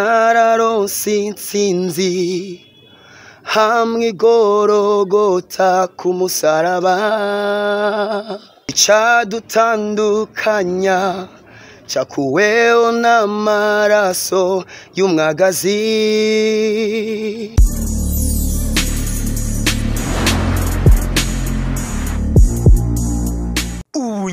Nararose intsinzi hamwe igorogota ku musaraba icyadutandukanya cyakuweho n'amaraso y'umwagazi ubu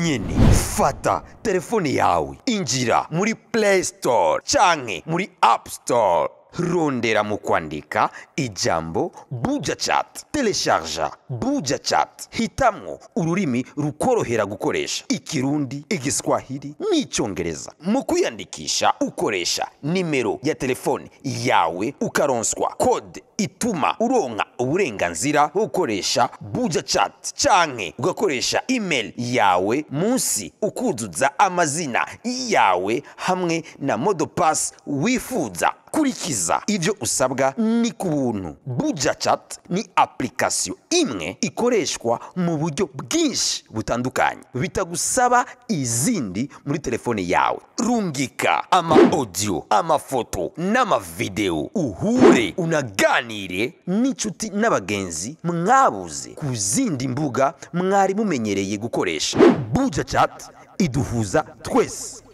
fata telefoni yawe injira muri play store canke muri app store rondera mu kwandika ijambo buja chat telesharja buja chat hitamo ururimi rukorohera gukoresha ikirundi igiswahili n'icyongereza mu kwiyandikisha ukoresha nimero ya telefoni yawe ukaronswa kode ituma uronka uburenganzira bwo gukoresha buja chat canke ugakoresha email yawe munsi ukuzuza amazina yawe hamwe na modopasi wifuza kurikiza ibyo usabwa ni ku buntu buja chat ni application imwe ikoreshwa mu buryo bwinshi butandukanye bitagusaba izindi muri telefone yawe rungika ama audio amafoto n'amavideo uhure unaganire n'inshuti n'abagenzi mwabuze ku zindi mbuga mwari mumenyereye gukoresha buja chat iduhuza twese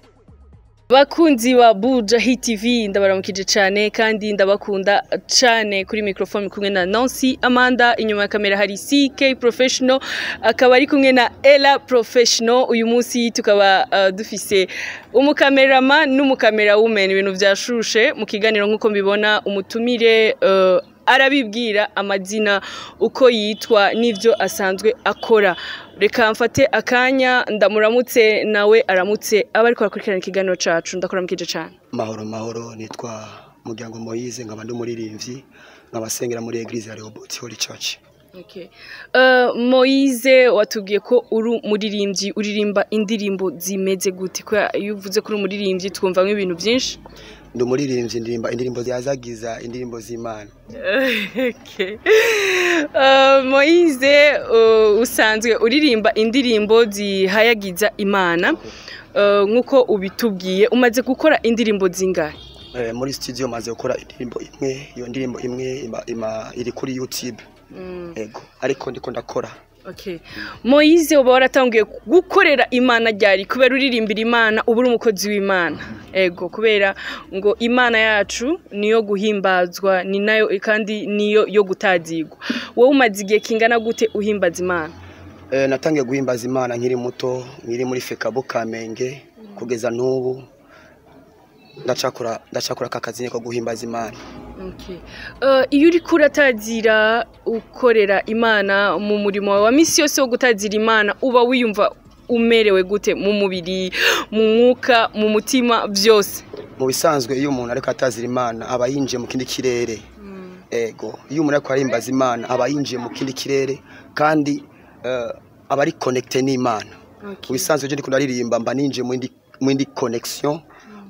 bakunzi ba bujahi tv ndabaramukije cyane kandi ndabakunda cyane kuri mikorofone kumwe na nancy amanda inyuma ya kamera hari ck professional akaba ari kumwe na ella professional uyu munsi tukaba uh, dufise umukamerama n'umukamera w'umeni ibintu byashushe mu kiganiro nk'uko mbibona umutumire uh, arabibwira amazina uko yitwa n'ibyo asanzwe akora reka mfate akanya ndamuramutse nawe aramutse aba ariko barakurikirana ikiganiro cyacu ndakora cyane mahoro mahoro nitwa umuryango moyize nkaba ndi nkabasengera muri egirize ya roboti hori caci moyize watubwiye ko uri umuririmbyi uririmba indirimbo zimeze gute iyo uvuze ko uri umuririmbyi twumva ibintu byinshi ndi umuririmbyi indirimbo indirimbo zihazagiza indirimbo z'imana eh, moyize eh, usanzwe uririmba indirimbo zihayagiza imana eh, nk'uko ubitubwiye umaze gukora indirimbo zingahe muri studio maze gukora indirimbo imwe iyo ndirimbo imwe iri kuri yutube mm. ariko ndiko ndakora moyize uba waratangiye gukorera imana ryari kubera uririmbira imana uba uri umukozi w'imana ego kubera ngo imana yacu niyo guhimbazwa ni nayo kandi niyo yo gutazigwa wowe umaze igihe kingana gute uhimbaza imana eh, natangiye guhimbaza imana nkiri muto nkiri muri fekabu kamenge kugeza n'ubu ndacakura aka kazi ko guhimbaza imana Euh, iyo uri kuratazira ukorera imana mu murimo wa minsi yose wo gutagira imana uba wiyumva umerewe gute mu mubiri mu mwuka mu mutima byose mu bisanzwe iyo umuntu ariko atazira imana aba yinjiye mu kindi kirere hmm. ego iyo umuntu ariko arimbaza imana aba yinjiye mu kindi kirere kandi eh, aba ari konekite n'imana mu bisanzwe ujya ndi kunaririmba mba ninjiye mu indi konekisiyo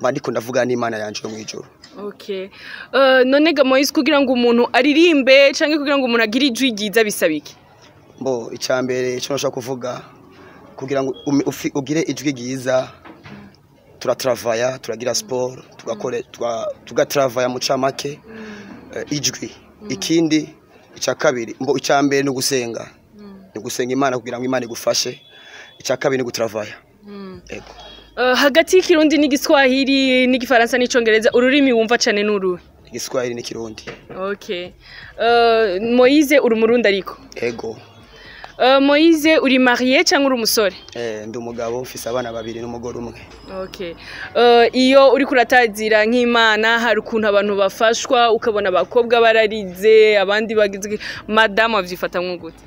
mba ndavuga n'imana yanjye yo mu ijoro eh, none gamoyisi kugira ngo umuntu aririmbe cyangwa kugira ngo umuntu agire ijwi ryiza bisaba iki mbo icya mbere nashaka kuvuga kugira ngo ugire ijwi ryiza turataravaya turagira siporo tugatravaya mu camake eh, ijwi ikindi icya kabiri mbo icya mbere ni ugusenga ni ugusenga imana kugira ngo imana igufashe icya kabiri ni uguturavaya hmm. Eh, hagati y'ikirundi n'igiswahili n'igifaransa n'icyongereza ururimi wumva cyane ni uruhe igiswahili n'ikirundi eh, moyize uri umurundi ariko ego eh, moyize uri mariye cyangwa uri umusore ndi umugabo ufite abana babiri n'umugore umwe iyo uri kuratazira nk'imana hari ukuntu abantu bafashwa ukabona abakobwa bararize abandi bagizwe madamu babyifata nk'ugute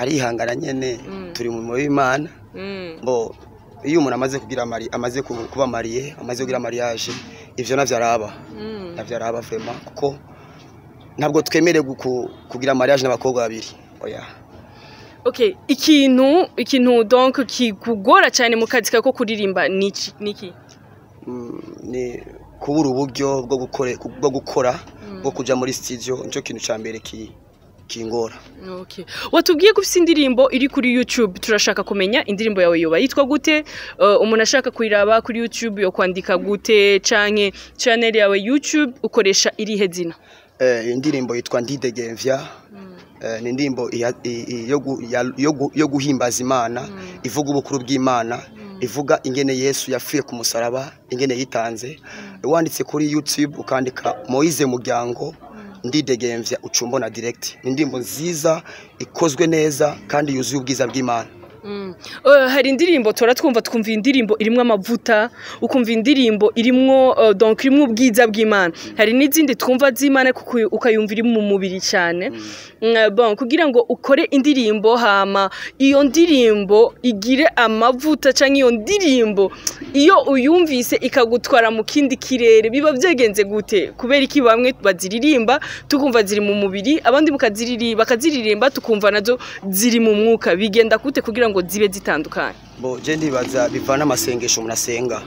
arihangana nyine mm. turi mu murima w'imana mm. iyo umuntu amaze kugira mari amaze kuba mariye amaze kugira mariage ibyo nabyo araba mm. nabyo araba vrema kuko ntabwo twemere kugira mariage n'abakobwa babiri oya okay ikintu ikintu donc kikugora cyane mu kazi kako kuririmba niki mm, ni kubura uburyo bwo gukora bwo mm. kujya muri studio nicyo kintu cya mbere kiyi kingora watubwiye ko ufite indirimbo iri kuri yutube turashaka kumenya indirimbo yawe yoba yitwa gute eh, umuntu ashaka kuyiraba kuri yutube yo kwandika gute canke chanel yawe yutube ukoresha irihe zina eh, indirimbo yitwa ndidegemvya hmm. eh, ni indirimbo yo guhimbaza imana hmm. ivuga ubukuru bw'imana hmm. ivuga ingene yesu yapfuye ku musaraba ingene yitanze wanditse kuri yutube ukandika moyize muryango ndidegembya ucumbona na Indimbo nziza ikozwe neza kandi yuzuye ubwiza bw'imana Mm. Eh, hari indirimbo tora twumva twumva indirimbo irimo amavuta ukumva indirimbo irimo eh, donka irimo ubwiza bw'imana hari n'izindi twumva z'imana ukayumva iri mu mubiri cyane mm. eh, kugira ngo ukore indirimbo hama iyo ndirimbo igire amavuta cyangwa iyo ndirimbo iyo uyumvise ikagutwara mu kindi kirere biba byagenze gute kubera iki bamwe baziririmba tukumva ziri mu mubiri abandi bakaziririmba tukumva nazo ziri mu mwuka bigenda gute kugira ngo ngo zibe zitandukanye je ndibaza bivana amasengesho umuntu asenga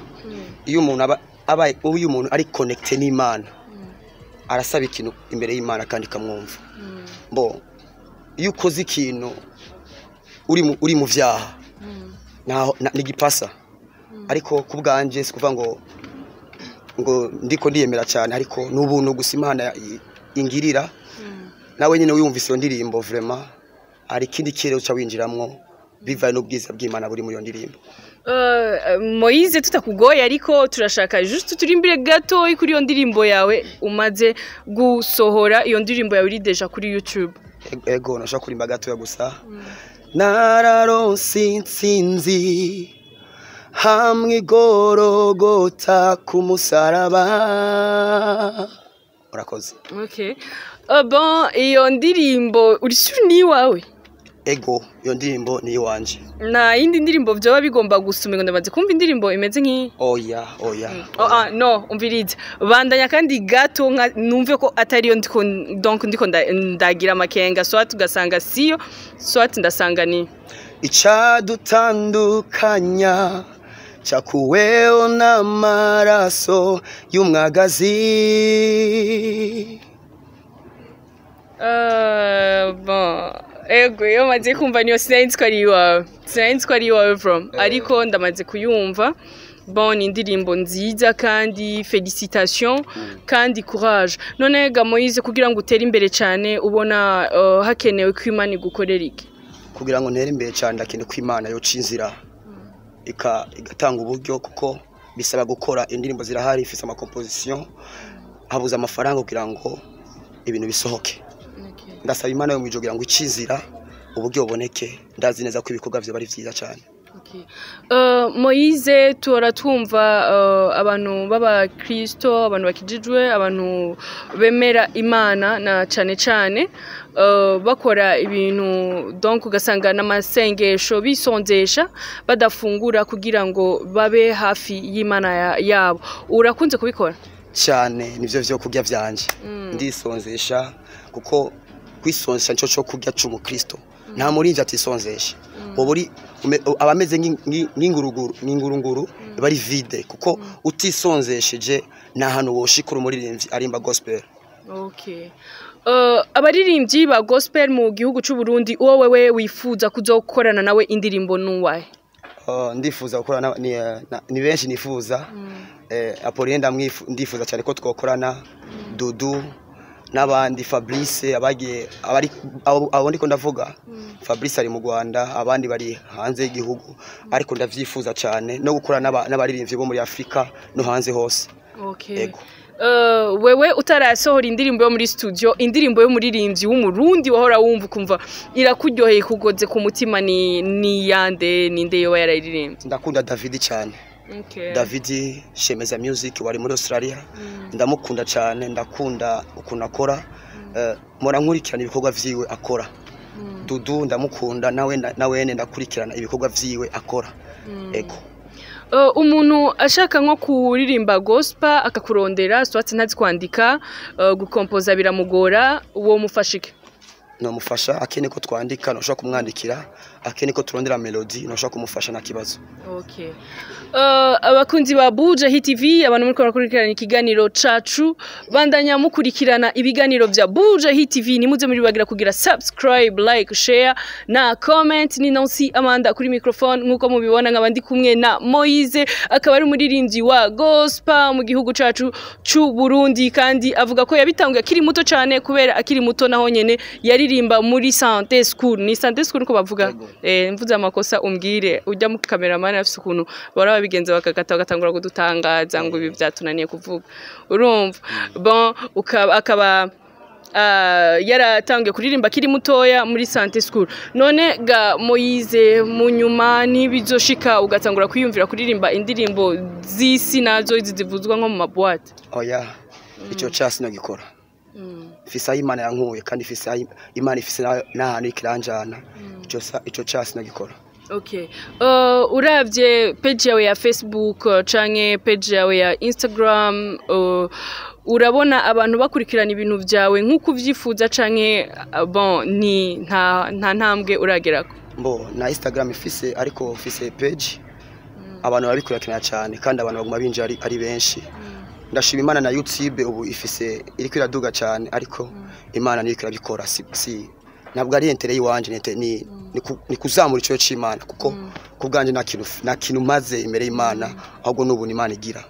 iyo umuntu abaye uyu muntu ari konekite n'imana arasaba ikintu imbere y'imana kandi ikamwumva bo iyo ukoze ikintu uri mu byaha ntigipasa ariko ku bwanjye si kuvuga ngo ngo ndiko ndiyemera cyane ariko ni ubuntu gusa imana ingirira mm. nawe nyine wiyumvise iyo ndirimbo vurema hari ikindi cyerezo cya winjiramo bivaye n'ubwiza bw'imana buri muri iyo ndirimbo uh, uh, moyize tutakugoye ariko turashaka jisite turimbire gatoya kuri iyo ndirimbo yawe umaze gusohora iyo ndirimbo yawe urideja kuri yutube e-, ego nashaka kurimba gatoya gusa mm. nararonse insinzi hamwe igorogota ku musaraba urakoze uh, iyo ndirimbo uri n'iwawe ego iyo ndirimbo ni iwanjye nta yindi ndirimbo byaba bigomba gusoma ndamaze kumva indirimbo imeze nk'iyi oya oya mm. oh, ah, no umvirize bandanya kandi gato numve ko atariyo ndiko ndagira amakenga swati ugasanga siyo swati ndasanga ni icadutandukanya cakuweho n'amaraso y'umwagazi Uh, yego eh, iyo maze kumva niyo sinari ko ari iwawe sinari ko ari iwawe voromu eh. ariko ndamaze kuyumva bon indirimbo nziza kandi felicitation hmm. kandi courage none gamoyize kugira ngo utere imbere cyane ubona eh, hakenewe ko imana igukorera iki kugira ngo ntere imbere cyane ndakeneye ko imana yoca inzira hmm. igatanga uburyo kuko bisaba gukora indirimbo zirahari ifite amakomposisiyo hmm. habuze amafaranga kugira ngo ibintu bisohoke ndasaba imana yo mu ngo ikizira uburyo buboneke ndazi neza ko ibikorwa byiza ari byiza cyane uh, moyize tuhora twumva uh, abantu b'abakirisito abantu bakijijwe abantu bemera imana na cyane cyane uh, bakora ibintu donk ugasanga n'amasengesho bisonzesha badafungura kugira ngo babe hafi y'imana yabo urakunze kubikora cyane nibyo byo kurya byanjye mm. ndisonzesha kuko kwisonsha nicyo cyo kurya cy'umukristo mm. nta murinzi atisonzesha mm. abameze ameze nk'ingurunguru iba mm. ari vide kuko utisonzesheje ni ahantu woshikura umuririmbyi arimba gosipeli eh, abaririmbyi ba gosipeli mu gihugu cy'u Burundi uwo wewe wifuza kuzokorana nawe indirimbo n'uwahe oh, ndifuza gukorana ni benshi nifuza eh, apoliyenda ndifuza cyane ko twakorana dudu n'abandi fabrice abagiye abo ndi ko ndavuga hmm. fabrice ari mu rwanda abandi bari hanze y'igihugu ariko ndabyifuza cyane no gukora n'abaririmbyi bo muri afurika no hanze hose eh, wewe utarasohora indirimbo yo muri studio indirimbo y'umuririmbyi w'umurundi wahora wumva ukumva irakuryoheye kugodze ku mutima ni niyande ninde yoba yarayiririmbye ndakunda david cyane david shemeza music wari muri australia mm. ndamukunda cyane ndakunda ukuntu akora mora mm. eh, nkurikirana ibikorwa byiwe akora mm. dudu ndamukunda nawe ndakurikirana ibikorwa byiwe akora ego umuntu ashaka nko kuririmba gosipa akakurondera swatsi ntazi kwandika eh, gukompoza biramugora uwo mufashike namufasha akeneye ko twandika ntushobora kumwandikira akeneye ko turondera melodi ntushobora kumufasha nta kibazo uh, abakunzi ba buja hitivi abantu muri kubona ikiganiro cacu bandanya mukurikirana ibiganiro bya buja hitivi nimuze muri bagira kugira subscribe like share na comment ni nansi amanda kuri microphone nk'uko mubibona nkaba kumwe na moyize akaba ari umuririmbyi wa gospa mu gihugu cacu cy'u burundi kandi avuga ko yabitanguye akiri muto cyane kubera akiri muto naho nyine yari aririmba muri sante sikuru ni sante sikuru uko bavuga eh, mvuze amakosa umbwire ujya mu kameramani afite ukuntu bara babigenza bagakata bagatangura kudutangaza ngo ibi byatunaniye kuvuga urumva mm. akaba ah, yaratangiye kuririmba akiri mutoya muri sante sikuru none ga moyize mu nyuma ntibizoshika ugatangura kwiyumvira kuririmba indirimbo z'isi nazo zivuzwa nko mu mabuwate oya oh, icyo mm. cyasi nagikora ifise mm. aho imana yankuye kandi ifise imana ifise n'ahantu ikiranjana mm. icyo cya sinagikora ok urabye peji yawe ya facebook canke peji yawe ya instagram urabona abantu bakurikirana ibintu byawe nk'uko ubyifuza canke ni nta ntambwe uragera uragerako mbo na instagram ifise ariko ifise peji mm. abantu barabikurikirana cyane kandi abantu baguma binjira ari benshi ndashima imana na yutube ubu ifise iri kwiraduga cyane ariko mm. imana niyo irabikora si ntabwo ari entere y'iwanjye ni kuzamura icyo cy'imana kuko mm. ku bwanjye nta kintu maze imbere y'imana mm. ahubwo ni imana igira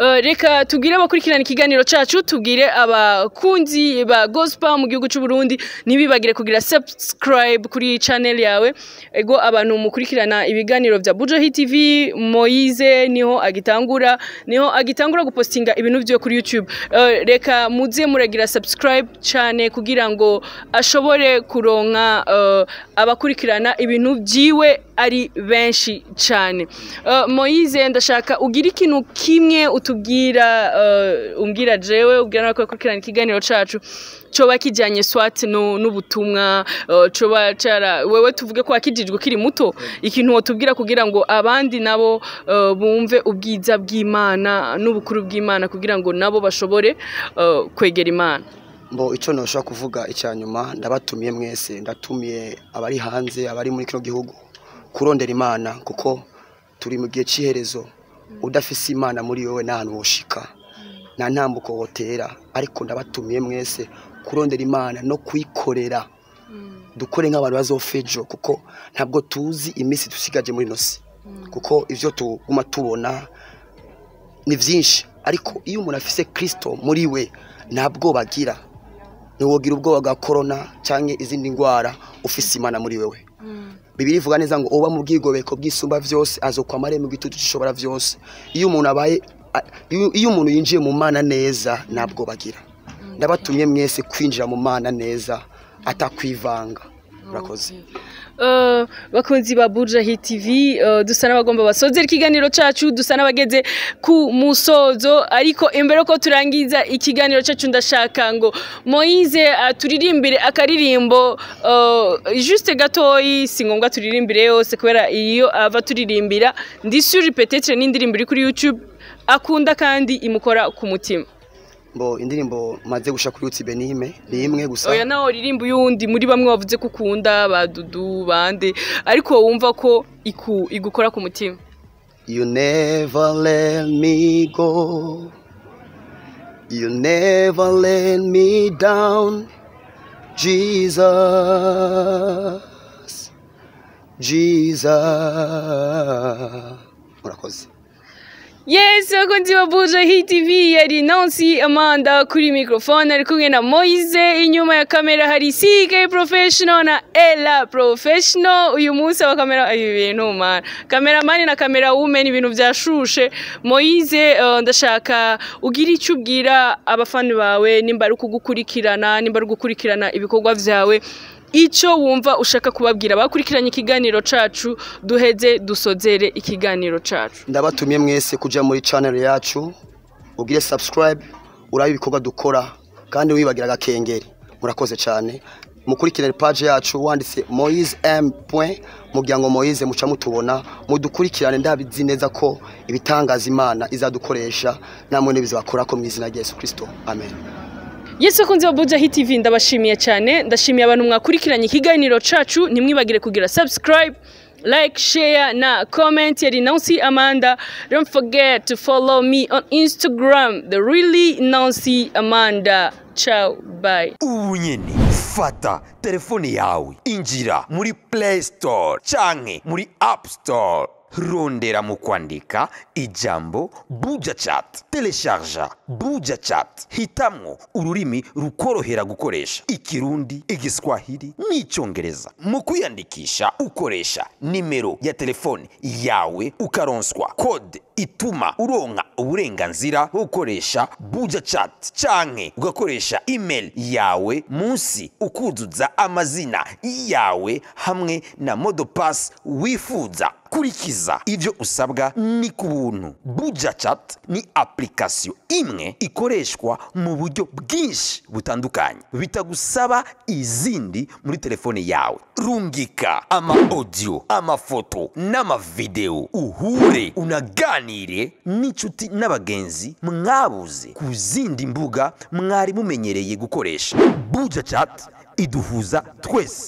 Euh, reka tubwire abakurikirana ikiganiro cyacu tubwire abakunzi ba gosipa mu gihugu cy'u Burundi ntibibagire kugira subscribe kuri channel yawe ego abantu mukurikirana ibiganiro bya bujohi TV moyize niho agitangura niho agitangura gupostinga ibintu byo kuri YouTube euh, reka muze muragira subscribe cyane kugira ngo ashobore kuronka euh, abakurikirana ibintu byiwe ari benshi cyane uh, moyize ndashaka ugira ikintu kimwe utubwira uh, umbwira jewe ubwira nawe gukurikirana ikiganiro cyacu coba kijyanye swati n'ubutumwa uh, coba cara wewe tuvuge ko wakijijwe ukiri muto ikintu watubwira kugira ngo abandi nabo bumve ubwiza bw'imana n'ubukuru bw'imana kugira ngo nabo bashobore kwegera imana mbo icyo nashobora kuvuga icya nyuma ndabatumiye mwese ndatumiye abari hanze abari muri kino gihugu kurondera imana kuko turi mu gihe cy'iherezo udafise imana muri wowe nta hantu woshika nta ntambuko wotera ariko ndabatumiye mwese kurondera imana no kuyikorera mm. dukore nk'abantu bazofejo kuko ntabwo tuzi iminsi dusigaje muri ino mm. kuko ibyo tuguma tubona ni byinshi ariko iyo umuntu afise kirisito muri we nta bwoba agira ntiwogira ubwoba bwa korona cyangwa izindi ndwara ufise imana muri wewe bibiri ivuga neza ngo uba mu bwigobeko bw'isumba byose azokwa amarembo igitutu gishobora byose iyo umuntu abaye iyo umuntu yinjiye mu mana neza ntabwo bagira ndabatumye mwese kwinjira mu mana neza atakwivanga murakoze euh, bakunzi ba burjahi tv euh, dusa n'abagomba basozera ikiganiro cyacu dusa n'abageze ku musozo ariko imbere ko turangiza ikiganiro cyacu ndashaka ngo moyize turirimbire akaririmbo euh, juste gatoyi si ngombwa turirimbire yose kubera iyo ava turirimbira ndishyure petetre n'indirimbo iri kuri yutube akunda kandi imukora ku mutima indirimbo maze gushaka urutsi benime ni imwe gusa oya nawe uririmba uyundi muri bamwe bavuze ko ukunda badudu bande ariko wumva ko iku igukora ku mutima you never let me go you never let me down jesus jesus murakoze Yesu abakunzi ba buje hitivi yari nansi amanda kuri mikorofone ari kumwe na moyize inyuma ya kamera hari sike porofeshono na ela porofeshono uyu munsi aba kamera ibi bintu mara kameramani na kamera wumeni ibintu byashushe moyize eh, ndashaka ugira icyo ubwira abafana bawe nimba ari ukugukurikirana nimba ari ugukurikirana ibikorwa byawe icyo wumva ushaka kubabwira bakurikiranye ikiganiro cyacu duheze dusozere ikiganiro cyacu ndabatumiye mwese kujya muri chanel yacu ubwire subscribe uraba ibikorwa dukora kandi wibagira agakengeri murakoze cyane mukurikirane paje yacu wanditse moyize emu pwe muryango moyize muca mutubona mudukurikirane ndabizi neza ko ibitangaza imana izadukoresha namwe n'ibizabakora ko mu izina rya yesu kirisito amen yesu akunze babujaho tv ndabashimiye cyane ndashimiye abantu mwakurikiranye ikiganiro cacu nimwibagire kugira subscribe like share na comment yari nancy amanda don't forget to follow me on instagram the really nancy amanda ciao bye ubu fata telefone yawe injira muri play store canke muri app store rondera mu kwandika ijambo buja chat telesharja buja chat hitamwo ururimi rukorohera gukoresha ikirundi igiswahili n'icyongereza mu kwiyandikisha ukoresha nimero ya telefoni yawe ukaronswa kode ituma uronka uburenganzira bwo gukoresha buja chat canke ugakoresha email yawe munsi ukuzuza amazina yawe hamwe na modopasi wifuza kurikiza ibyo usabwa ni ku buntu buja chat ni application imwe ikoreshwa mu buryo bwinshi butandukanye bitagusaba izindi muri telefone yawe rungika ama audio amafoto n'amavideo uhure unagana muganire n'inshuti n'abagenzi mwabuze ku zindi mbuga mwari mumenyereye gukoresha buja chat iduhuza twese